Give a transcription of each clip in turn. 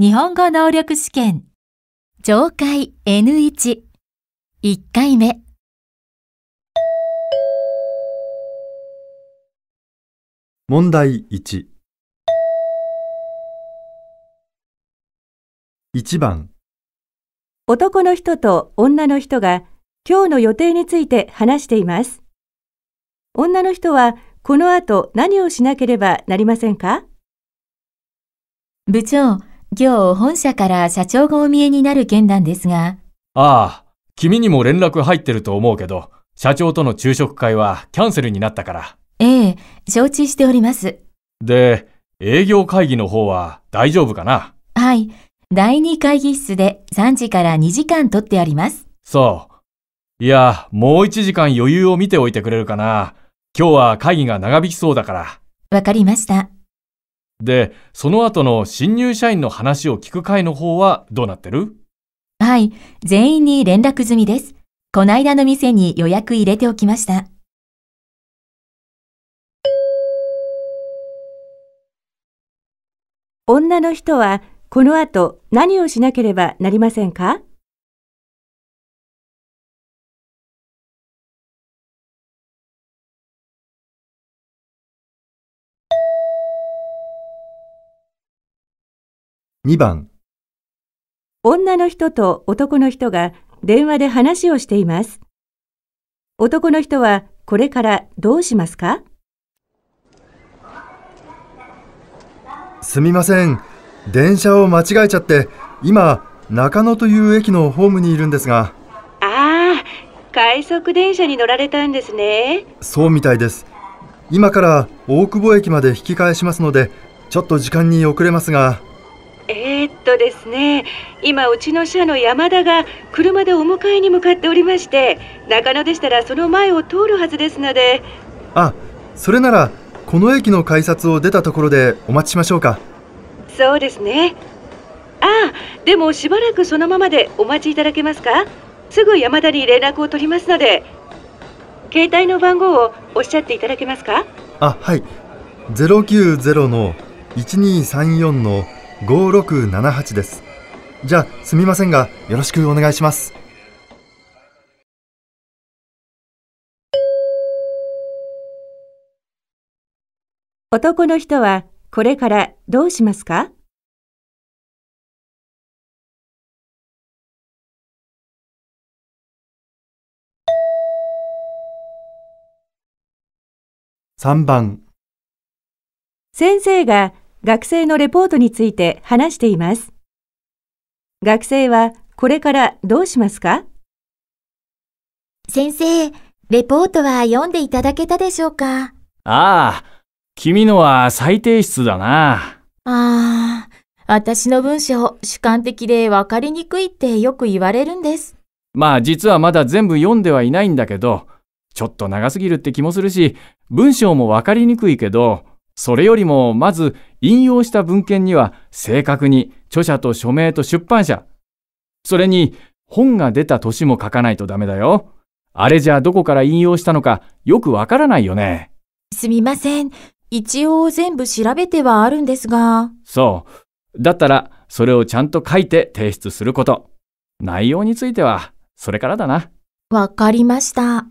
日本語能力試験上階 n 1一回目問題11番男の人と女の人が今日の予定について話しています女の人はこの後何をしなければなりませんか部長今日本社から社長がお見えになる件なんですが。ああ、君にも連絡入ってると思うけど、社長との昼食会はキャンセルになったから。ええ、承知しております。で、営業会議の方は大丈夫かなはい。第2会議室で3時から2時間取ってあります。そう。いや、もう1時間余裕を見ておいてくれるかな。今日は会議が長引きそうだから。わかりました。で、その後の新入社員の話を聞く会の方はどうなってるはい、全員に連絡済みです。こないだの店に予約入れておきました。女の人はこの後何をしなければなりませんか2番女の人と男の人が電話で話をしています。男の人はこれからどうしますかすみません。電車を間違えちゃって、今、中野という駅のホームにいるんですが。ああ、快速電車に乗られたんですね。そうみたいです。今から大久保駅まで引き返しますので、ちょっと時間に遅れますが。えー、っとですね今うちの社の山田が車でお迎えに向かっておりまして中野でしたらその前を通るはずですのであそれならこの駅の改札を出たところでお待ちしましょうかそうですねああでもしばらくそのままでお待ちいただけますかすぐ山田に連絡を取りますので携帯の番号をおっしゃっていただけますかあはい090の1234の5678ですじゃあすみませんがよろしくお願いします男の人はこれからどうしますか3番先生が学生のレポートについて話しています。学生はこれからどうしますか先生、レポートは読んでいただけたでしょうかああ、君のは最低質だな。ああ、私の文章、主観的で分かりにくいってよく言われるんです。まあ実はまだ全部読んではいないんだけど、ちょっと長すぎるって気もするし、文章も分かりにくいけど、それよりも、まず引用した文献には正確に著者と署名と出版社、それに本が出た年も書かないとダメだよ。あれじゃどこから引用したのかよくわからないよね。すみません。一応全部調べてはあるんですが。そう。だったら、それをちゃんと書いて提出すること。内容については、それからだな。わかりました。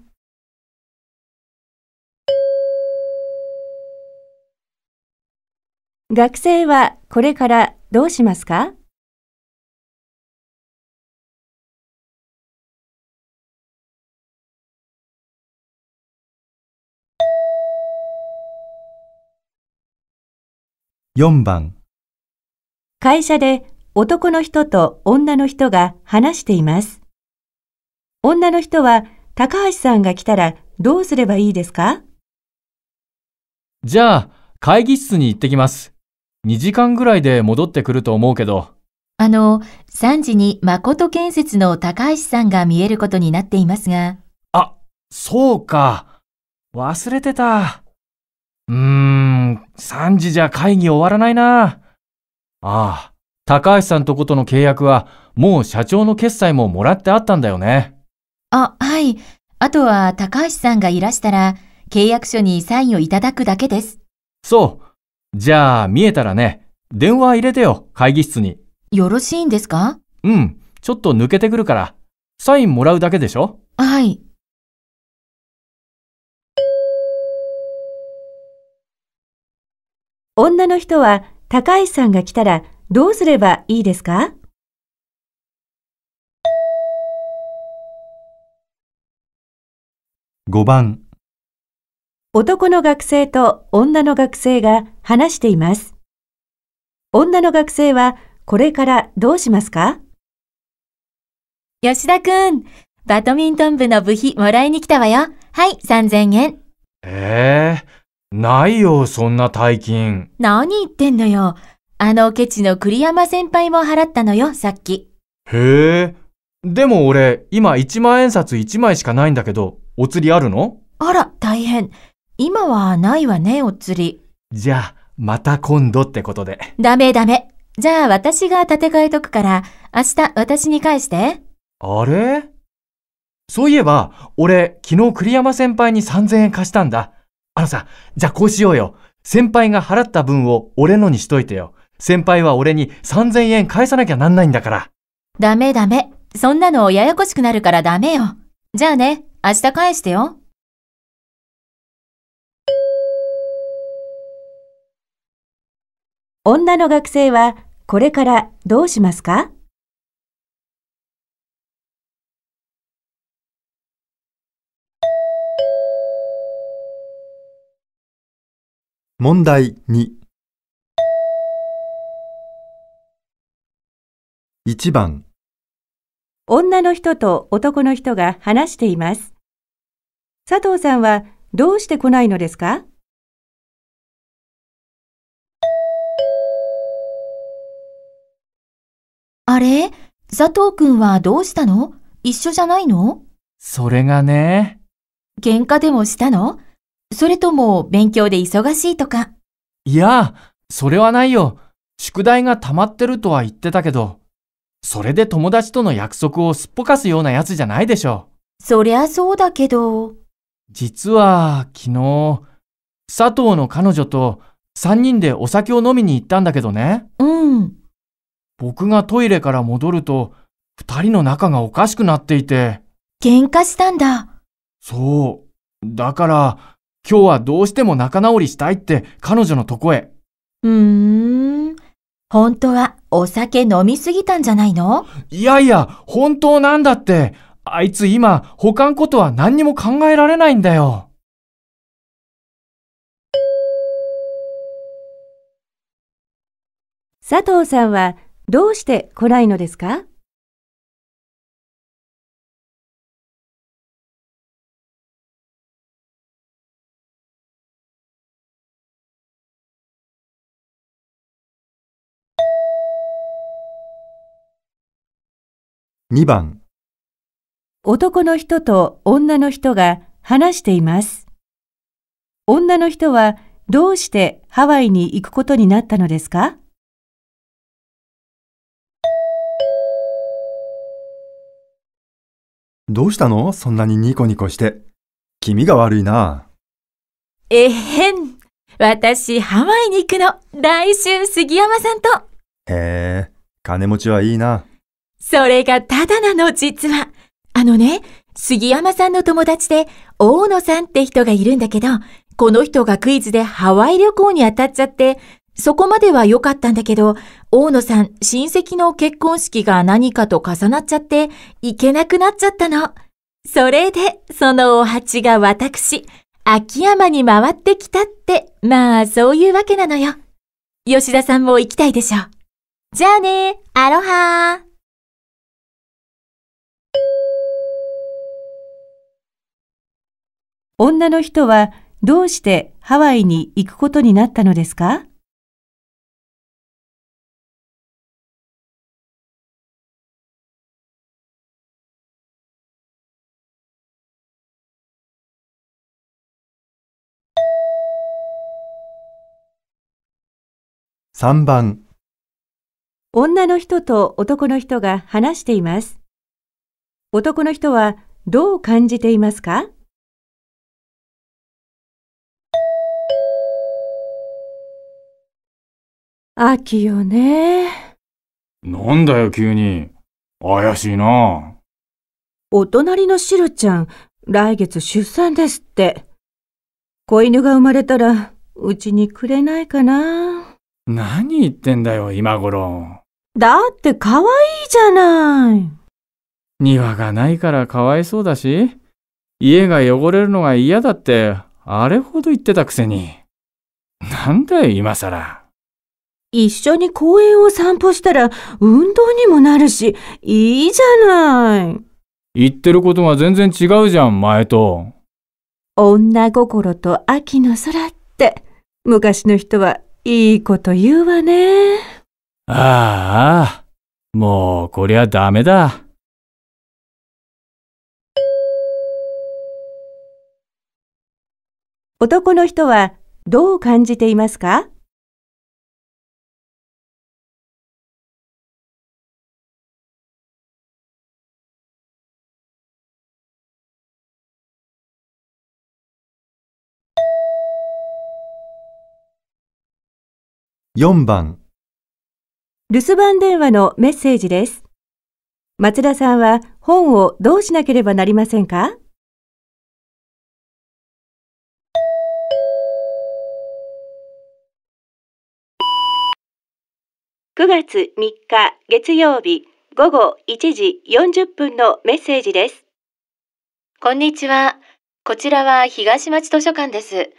学生はこれからどうしますか4番会社で男の人と女の人が話しています。女の人は高橋さんが来たらどうすればいいですかじゃあ会議室に行ってきます。2時間ぐらいで戻ってくると思うけど。あの、3時に誠建設の高橋さんが見えることになっていますが。あ、そうか。忘れてた。うーん、3時じゃ会議終わらないな。ああ、高橋さんとことの契約は、もう社長の決済ももらってあったんだよね。あ、はい。あとは、高橋さんがいらしたら、契約書にサインをいただくだけです。そう。じゃあ、見えたらね、電話入れてよ、会議室に。よろしいんですかうん、ちょっと抜けてくるから。サインもらうだけでしょはい。女の人は、高橋さんが来たら、どうすればいいですか5番男の学生と女の学生が話しています。女の学生はこれからどうしますか吉田くん、バドミントン部の部費もらいに来たわよ。はい、3000円。ええー、ないよ、そんな大金。何言ってんのよ。あのケチの栗山先輩も払ったのよ、さっき。へえ。でも俺、今1万円札1枚しかないんだけど、お釣りあるのあら、大変。今はないわね、お釣り。じゃあ、また今度ってことで。ダメダメ。じゃあ私が立て替えとくから、明日私に返して。あれそういえば、俺、昨日栗山先輩に3000円貸したんだ。あのさ、じゃあこうしようよ。先輩が払った分を俺のにしといてよ。先輩は俺に3000円返さなきゃなんないんだから。ダメダメ。そんなのややこしくなるからダメよ。じゃあね、明日返してよ。女の学生はこれからどうしますか問題2一番女の人と男の人が話しています。佐藤さんはどうして来ないのですかあれ佐藤くんはどうしたの一緒じゃないのそれがね。喧嘩でもしたのそれとも勉強で忙しいとか。いや、それはないよ。宿題が溜まってるとは言ってたけど、それで友達との約束をすっぽかすようなやつじゃないでしょ。そりゃそうだけど。実は、昨日、佐藤の彼女と3人でお酒を飲みに行ったんだけどね。うん。僕がトイレから戻ると、二人の仲がおかしくなっていて。喧嘩したんだ。そう。だから、今日はどうしても仲直りしたいって彼女のとこへ。うーん。本当はお酒飲みすぎたんじゃないのいやいや、本当なんだって。あいつ今、他んことは何にも考えられないんだよ。佐藤さんはどうして来ないのですか2番男の人と女の人が話しています。女の人はどうしてハワイに行くことになったのですかどうしたのそんなにニコニコして。気味が悪いな。えへん。私、ハワイに行くの。来週、杉山さんと。へえ、金持ちはいいな。それがただなの、実は。あのね、杉山さんの友達で、大野さんって人がいるんだけど、この人がクイズでハワイ旅行に当たっちゃって、そこまでは良かったんだけど、大野さん、親戚の結婚式が何かと重なっちゃって、行けなくなっちゃったの。それで、そのお鉢が私、秋山に回ってきたって、まあ、そういうわけなのよ。吉田さんも行きたいでしょう。じゃあね、アロハー。女の人はどうしてハワイに行くことになったのですか3番女の人と男の人が話しています。男の人はどう感じていますか秋よね。なんだよ急に。怪しいな。お隣のシロちゃん、来月出産ですって。子犬が生まれたら、うちにくれないかな。何言ってんだよ、今頃。だって可愛いじゃない。庭がないからかわいそうだし、家が汚れるのが嫌だって、あれほど言ってたくせに。なんだよ、今さら。一緒に公園を散歩したら運動にもなるし、いいじゃない。言ってることが全然違うじゃん、前と。女心と秋の空って、昔の人はいいこと言うわね。ああ、もうこりゃダメだ。男の人はどう感じていますか4番留守番電話のメッセージです。松田さんは本をどうしなければなりませんか9月3日月曜日午後1時40分のメッセージです。こんにちは。こちらは東町図書館です。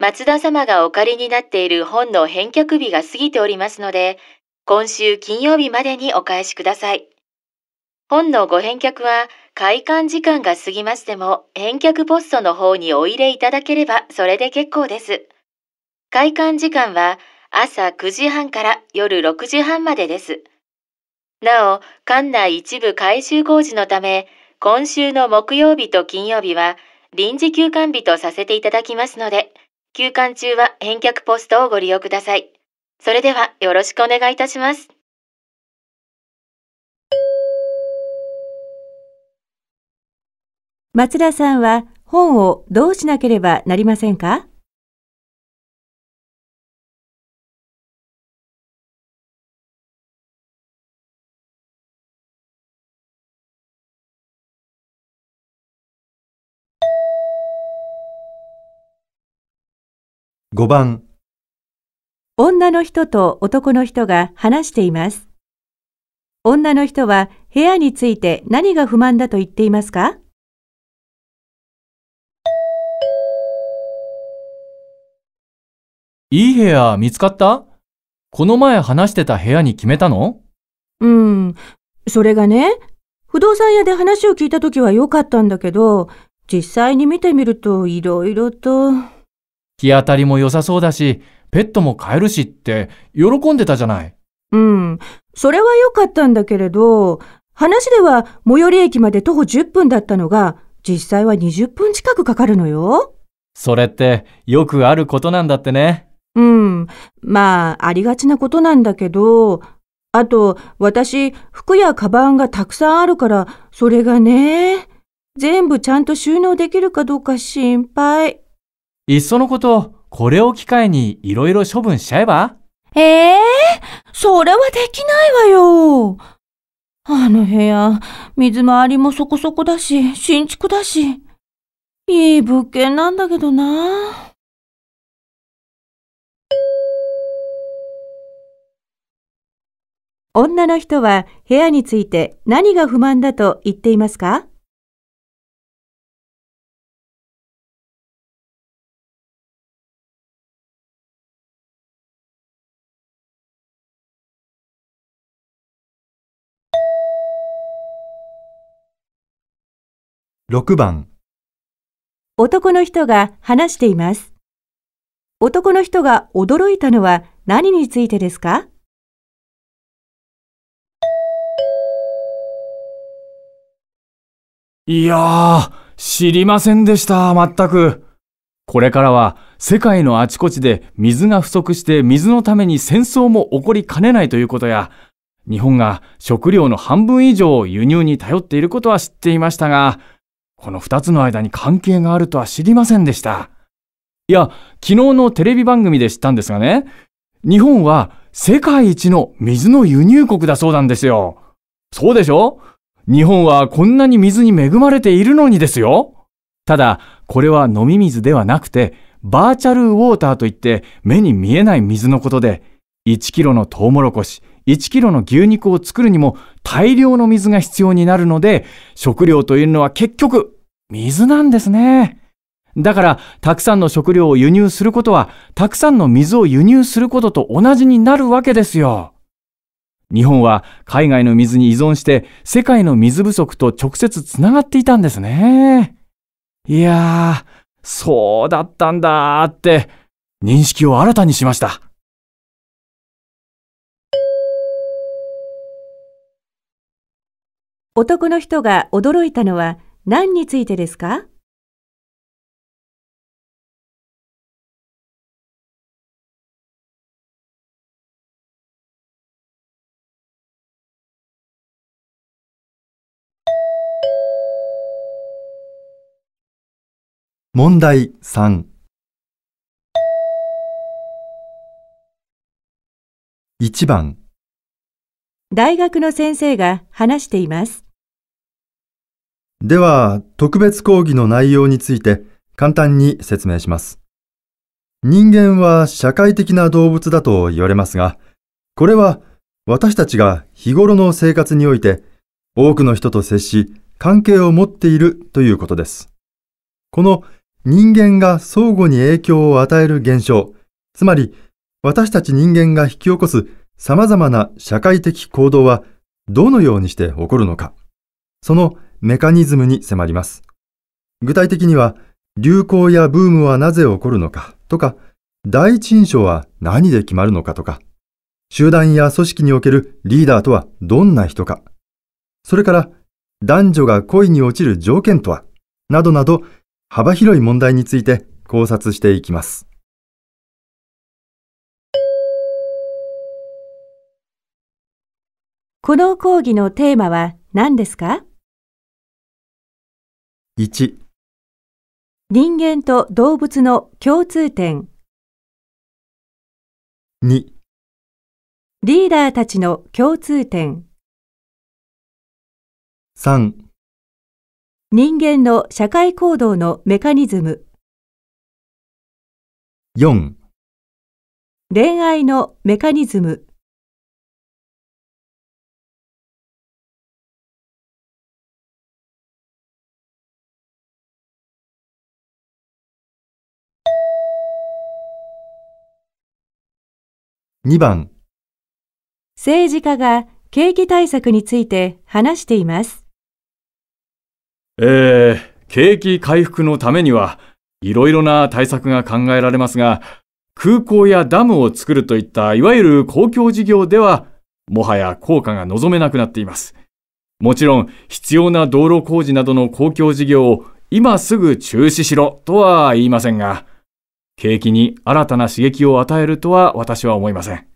松田様がお借りになっている本の返却日が過ぎておりますので、今週金曜日までにお返しください。本のご返却は、開館時間が過ぎましても、返却ポストの方にお入れいただければそれで結構です。開館時間は朝9時半から夜6時半までです。なお、館内一部改修工事のため、今週の木曜日と金曜日は臨時休館日とさせていただきますので、休館中は返却ポストをご利用ください。それではよろしくお願いいたします。松田さんは本をどうしなければなりませんか5番女の人と男の人が話しています。女の人は部屋について何が不満だと言っていますかいい部屋見つかったこの前話してた部屋に決めたのうん、それがね、不動産屋で話を聞いた時は良かったんだけど、実際に見てみると色々と。日当たりも良さそうだし、ペットも飼えるしって喜んでたじゃない。うん、それは良かったんだけれど、話では最寄り駅まで徒歩10分だったのが、実際は20分近くかかるのよ。それってよくあることなんだってね。うん、まあ、ありがちなことなんだけど、あと、私、服やカバンがたくさんあるから、それがね、全部ちゃんと収納できるかどうか心配。いっそのこと、これを機会にいろいろ処分しちゃえばええー、それはできないわよ。あの部屋、水回りもそこそこだし、新築だし。いい物件なんだけどな。女の人は部屋について何が不満だと言っていますか6番男の人が話しています。男の人が驚いたのは何についてですかいやー、知りませんでした、まったく。これからは世界のあちこちで水が不足して水のために戦争も起こりかねないということや、日本が食料の半分以上を輸入に頼っていることは知っていましたが、この2つの間に関係があるとは知りませんでした。いや、昨日のテレビ番組で知ったんですがね、日本は世界一の水の輸入国だそうなんですよ。そうでしょ日本はこんなに水に恵まれているのにですよ。ただ、これは飲み水ではなくて、バーチャルウォーターといって目に見えない水のことで、1キロのトウモロコシ、1キロの牛肉を作るにも大量の水が必要になるので、食料というのは結局水なんですね。だから、たくさんの食料を輸入することは、たくさんの水を輸入することと同じになるわけですよ。日本は海外の水に依存して、世界の水不足と直接つながっていたんですね。いやー、そうだったんだーって、認識を新たにしました。男の人が驚いたのは、何についてですか問題3 1番大学の先生が話しています。では、特別講義の内容について簡単に説明します。人間は社会的な動物だと言われますが、これは私たちが日頃の生活において多くの人と接し関係を持っているということです。この人間が相互に影響を与える現象、つまり私たち人間が引き起こす様々な社会的行動はどのようにして起こるのか、そのメカニズムに迫ります。具体的には、流行やブームはなぜ起こるのかとか、第一印象は何で決まるのかとか、集団や組織におけるリーダーとはどんな人か、それから男女が恋に落ちる条件とは、などなど幅広い問題について考察していきます。この講義のテーマは何ですか1人間と動物の共通点2リーダーたちの共通点3人間の社会行動のメカニズム4恋愛のメカニズム2番政治家が景気対策について話しています。えー、景気回復のためには、いろいろな対策が考えられますが、空港やダムを作るといったいわゆる公共事業では、もはや効果が望めなくなっています。もちろん、必要な道路工事などの公共事業を今すぐ中止しろとは言いませんが、景気に新たな刺激を与えるとは私は思いません。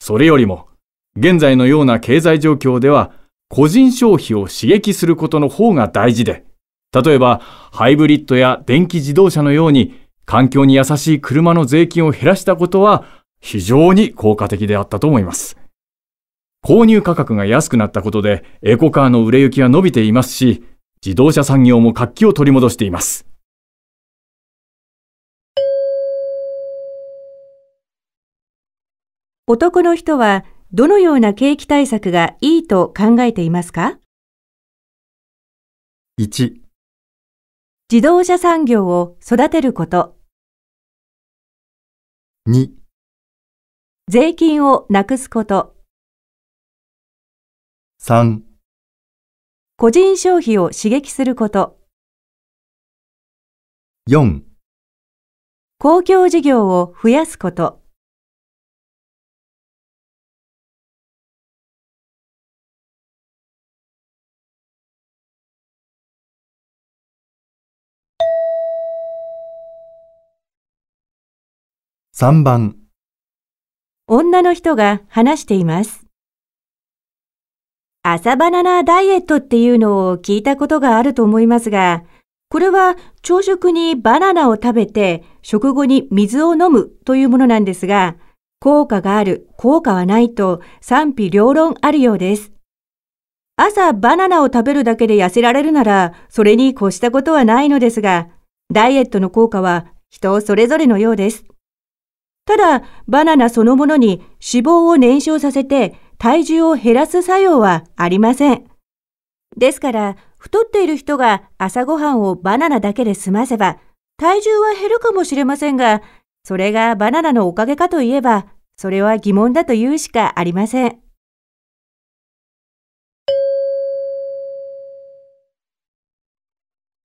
それよりも、現在のような経済状況では、個人消費を刺激することの方が大事で、例えば、ハイブリッドや電気自動車のように、環境に優しい車の税金を減らしたことは、非常に効果的であったと思います。購入価格が安くなったことで、エコカーの売れ行きは伸びていますし、自動車産業も活気を取り戻しています。男の人はどのような景気対策がいいと考えていますか ?1 自動車産業を育てること2税金をなくすこと3個人消費を刺激すること4公共事業を増やすこと3番女の人が話しています。朝バナナダイエットっていうのを聞いたことがあると思いますが、これは朝食にバナナを食べて食後に水を飲むというものなんですが、効果がある、効果はないと賛否両論あるようです。朝バナナを食べるだけで痩せられるなら、それに越したことはないのですが、ダイエットの効果は人それぞれのようです。ただ、バナナそのものに脂肪を燃焼させて体重を減らす作用はありません。ですから、太っている人が朝ごはんをバナナだけで済ませば、体重は減るかもしれませんが、それがバナナのおかげかといえば、それは疑問だと言うしかありません。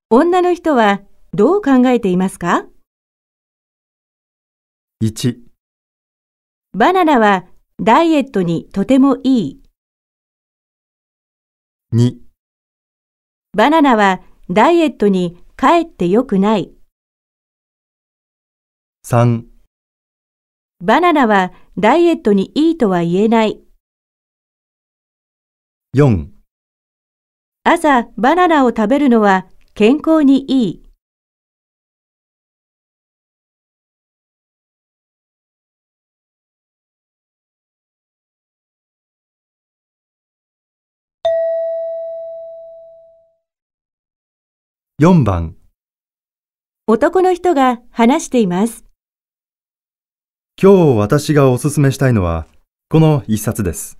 女の人はどう考えていますか1バナナはダイエットにとてもいい。2バナナはダイエットにかえってよくない。3バナナはダイエットにいいとは言えない。4朝バナナを食べるのは健康にいい。4番男の人が話しています。今日私がおすすめしたいのは、この一冊です。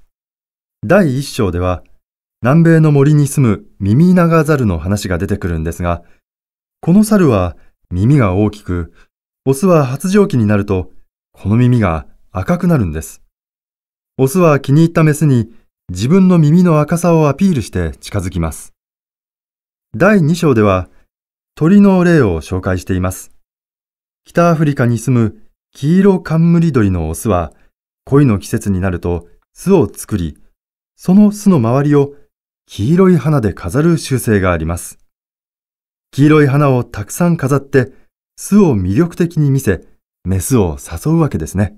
第1章では、南米の森に住むミミナガザルの話が出てくるんですが、この猿は耳が大きく、オスは発情期になると、この耳が赤くなるんです。オスは気に入ったメスに自分の耳の赤さをアピールして近づきます。第2章では鳥の例を紹介しています。北アフリカに住む黄色冠鳥のオスは恋の季節になると巣を作り、その巣の周りを黄色い花で飾る習性があります。黄色い花をたくさん飾って巣を魅力的に見せ、メスを誘うわけですね。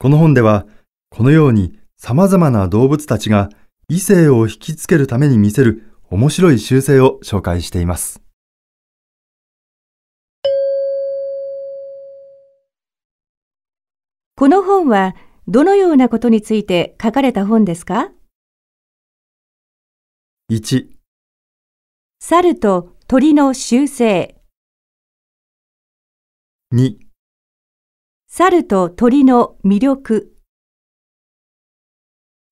この本では、このように様々な動物たちが異性を引きつけるために見せる面白い習性を紹介しています。この本はどのようなことについて書かれた本ですか ?1 猿と鳥の習性2猿と鳥の魅力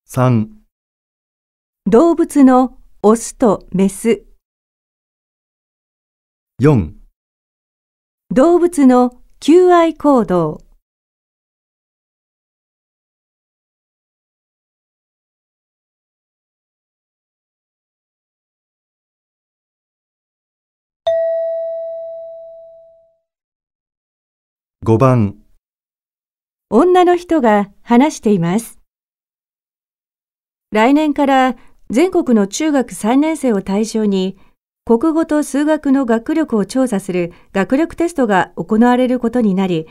3動物のオスとメス。4動物の求愛行動。5番女の人が話しています。来年から全国の中学3年生を対象に、国語と数学の学力を調査する学力テストが行われることになり、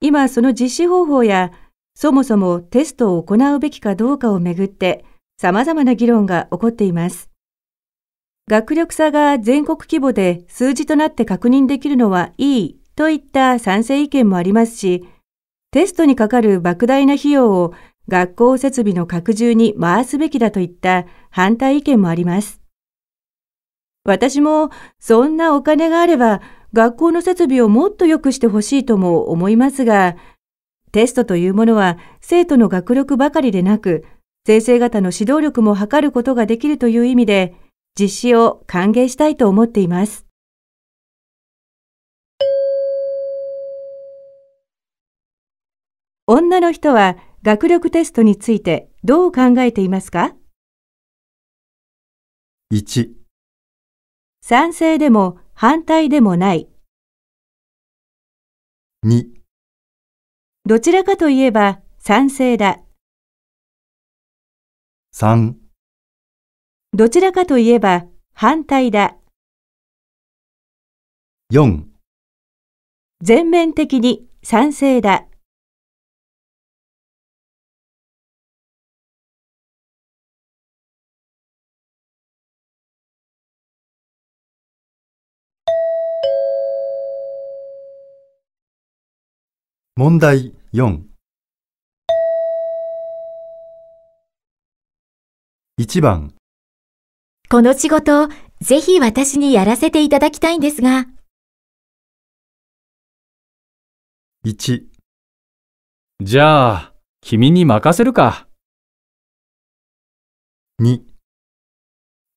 今その実施方法や、そもそもテストを行うべきかどうかをめぐって、様々な議論が起こっています。学力差が全国規模で数字となって確認できるのはいいといった賛成意見もありますし、テストにかかる莫大な費用を学校設備の拡充に回すべきだといった反対意見もあります。私もそんなお金があれば学校の設備をもっと良くしてほしいとも思いますが、テストというものは生徒の学力ばかりでなく、先生方の指導力も測ることができるという意味で、実施を歓迎したいと思っています。女の人は学力テストについてどう考えていますか1賛成でも反対でもない。2どちらかといえば賛成だ。3どちらかといえば反対だ。4全面的に賛成だ。問題4 1番この仕事をぜひ私にやらせていただきたいんですが1じゃあ、君に任せるか。2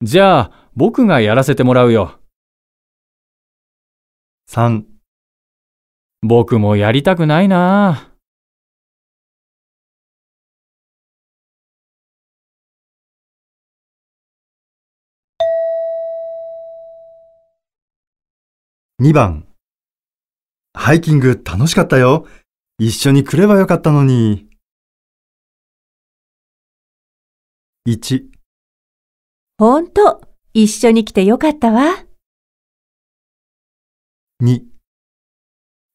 じゃあ、僕がやらせてもらうよ。3僕もやりたくないな2番ハイキング楽しかったよ。一緒に来ればよかったのに。1ほんと、一緒に来てよかったわ。2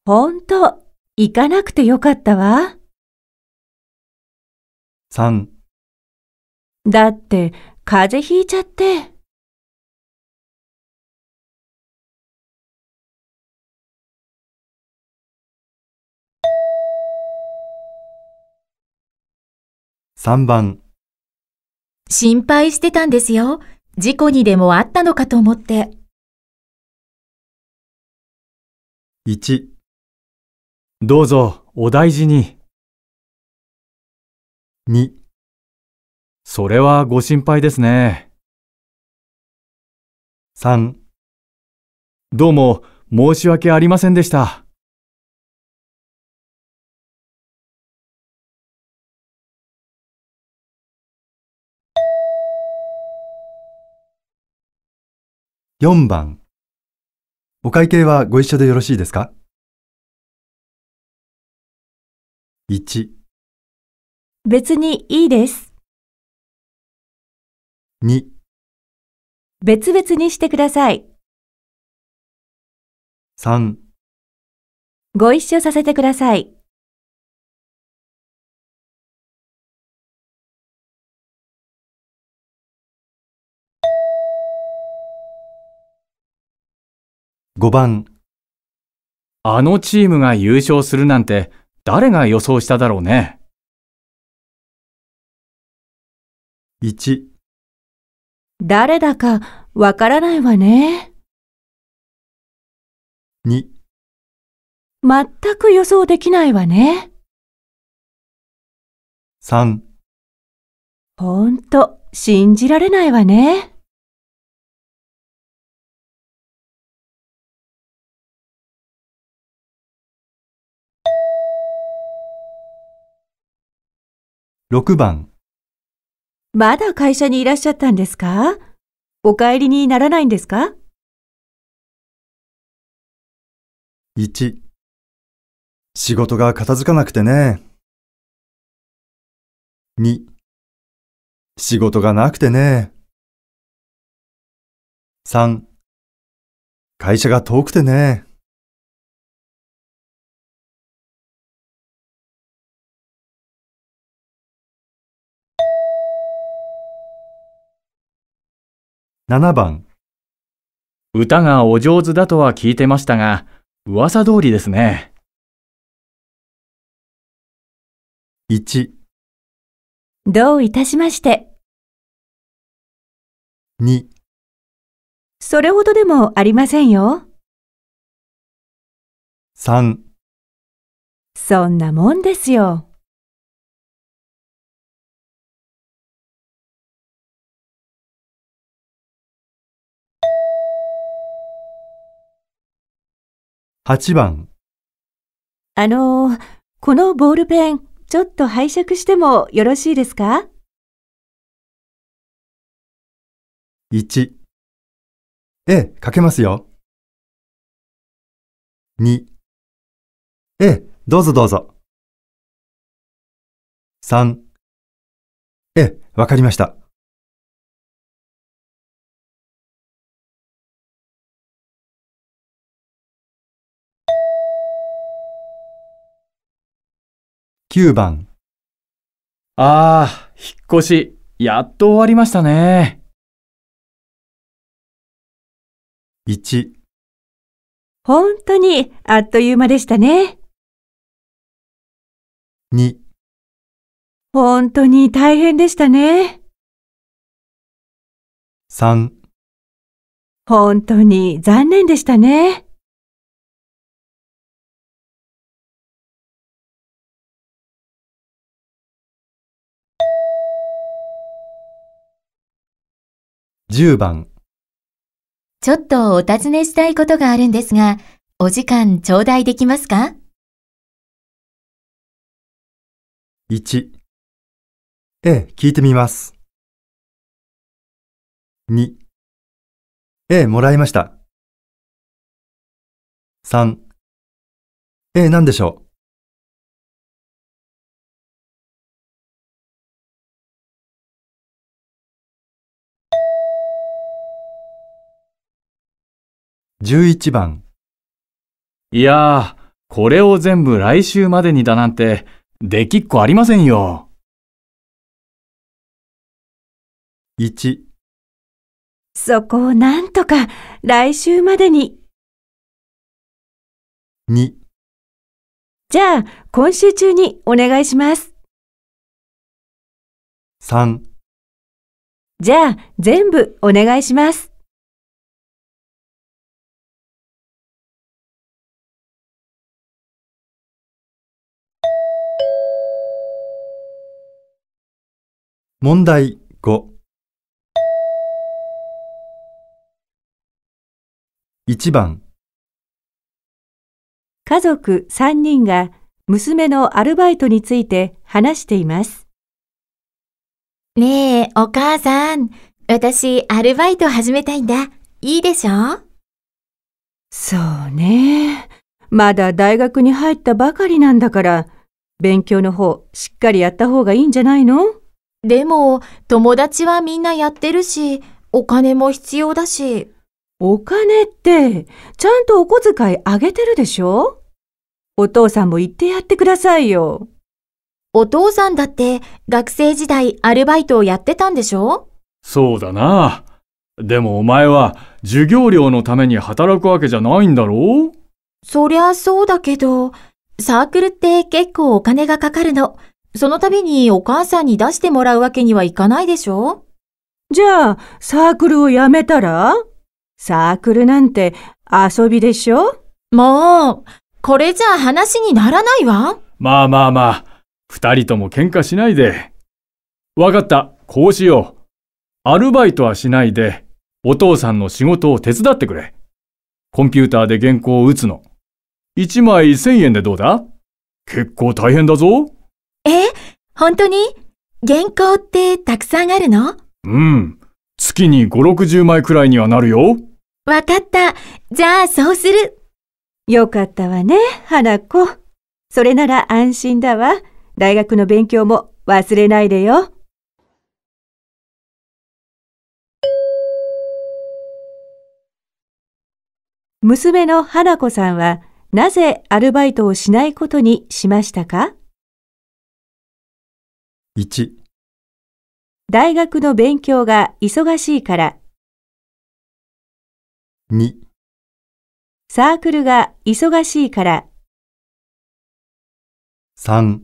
ほんと、行かなくてよかったわ。三。だって、風邪ひいちゃって。3番心配してたんですよ。事故にでもあったのかと思って。1どうぞお大事に。2それはご心配ですね。3どうも申し訳ありませんでした。4番お会計はご一緒でよろしいですか1別にいいです。2別々にしてください。3ご一緒させてください。5番あのチームが優勝するなんて誰が予想しただろうね。1誰だかわからないわね。2全く予想できないわね。3ほんと信じられないわね。6番まだ会社にいらっしゃったんですかお帰りにならないんですか ?1 仕事が片付かなくてね。2仕事がなくてね。3会社が遠くてね。7番歌がお上手だとは聞いてましたが、噂通りですね。1どういたしまして。2それほどでもありませんよ。3そんなもんですよ。8番あのー、このボールペン、ちょっと拝借してもよろしいですか ?1 ええ、書けますよ。2ええ、どうぞどうぞ。3ええ、わかりました。9番ああ、引っ越し、やっと終わりましたね。1本当にあっという間でしたね。2本当に大変でしたね。3本当に残念でしたね。10番ちょっとお尋ねしたいことがあるんですが、お時間頂戴できますか ?1 ええ、聞いてみます。2ええ、もらいました。3ええ、なんでしょう11番いやー、これを全部来週までにだなんて、できっこありませんよ。1そこをなんとか来週までに。2じゃあ、今週中にお願いします。3じゃあ、全部お願いします。問題5 1番家族3人が娘のアルバイトについて話しています。ねえ、お母さん、私アルバイト始めたいんだ。いいでしょそうね。まだ大学に入ったばかりなんだから、勉強の方しっかりやった方がいいんじゃないのでも、友達はみんなやってるし、お金も必要だし。お金って、ちゃんとお小遣いあげてるでしょお父さんも言ってやってくださいよ。お父さんだって学生時代アルバイトをやってたんでしょそうだな。でもお前は授業料のために働くわけじゃないんだろそりゃそうだけど、サークルって結構お金がかかるの。その度にお母さんに出してもらうわけにはいかないでしょじゃあ、サークルをやめたらサークルなんて遊びでしょもう、これじゃ話にならないわ。まあまあまあ、二人とも喧嘩しないで。わかった、こうしよう。アルバイトはしないで、お父さんの仕事を手伝ってくれ。コンピューターで原稿を打つの。一枚千円でどうだ結構大変だぞ。本当に原稿ってたくさんあるのうん。月に5、60枚くらいにはなるよ。わかった。じゃあ、そうする。よかったわね、花子。それなら安心だわ。大学の勉強も忘れないでよ。娘の花子さんはなぜアルバイトをしないことにしましたか1大学の勉強が忙しいから2サークルが忙しいから3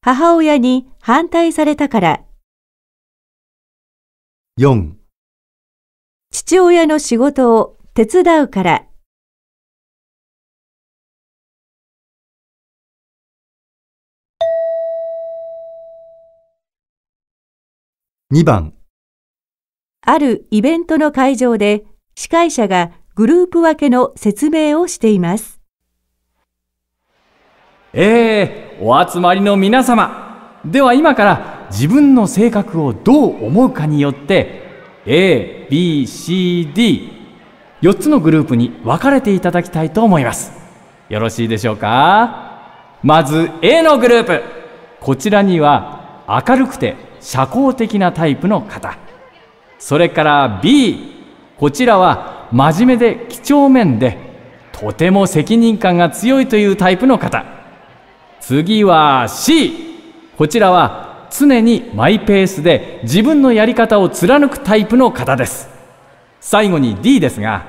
母親に反対されたから4父親の仕事を手伝うから2番あるイベントの会場で司会者がグループ分けの説明をしていますえー、お集まりの皆様では今から自分の性格をどう思うかによって ABCD4 つのグループに分かれていただきたいと思いますよろしいでしょうかまず A のグループこちらには明るくて社交的なタイプの方それから B こちらは真面目で几帳面でとても責任感が強いというタイプの方次は C こちらは常にマイペースで自分のやり方を貫くタイプの方です最後に D ですが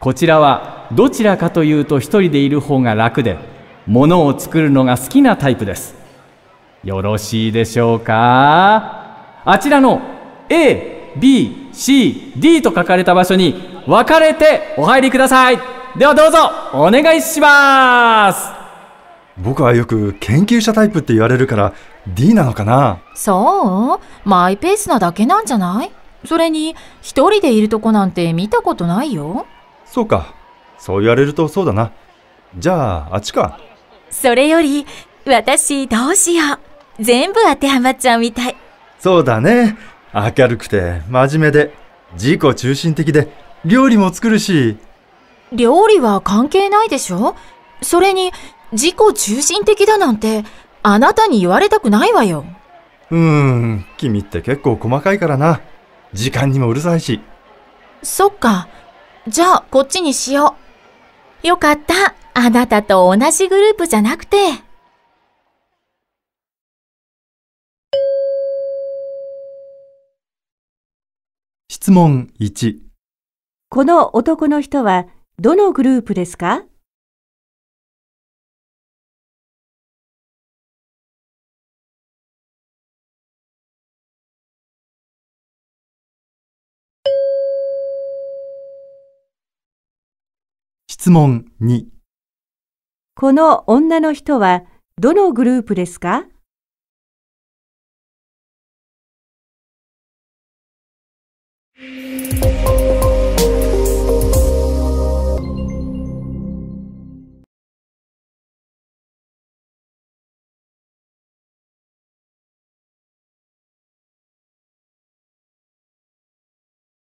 こちらはどちらかというと一人でいる方が楽で物を作るのが好きなタイプですよろしいでしょうかあちらの A、B、C、D と書かれた場所に分かれてお入りくださいではどうぞお願いします僕はよく研究者タイプって言われるから D なのかなそうマイペースなだけなんじゃないそれに一人でいるとこなんて見たことないよそうかそう言われるとそうだなじゃああっちかそれより私どうしよう全部当てはまっちゃうみたいそうだね明るくて真面目で自己中心的で料理も作るし料理は関係ないでしょそれに自己中心的だなんてあなたに言われたくないわようーん君って結構細かいからな時間にもうるさいしそっかじゃあこっちにしようよかったあなたと同じグループじゃなくて。質問1この男の人はどのグループですか質問2この女の人はどのグループですか you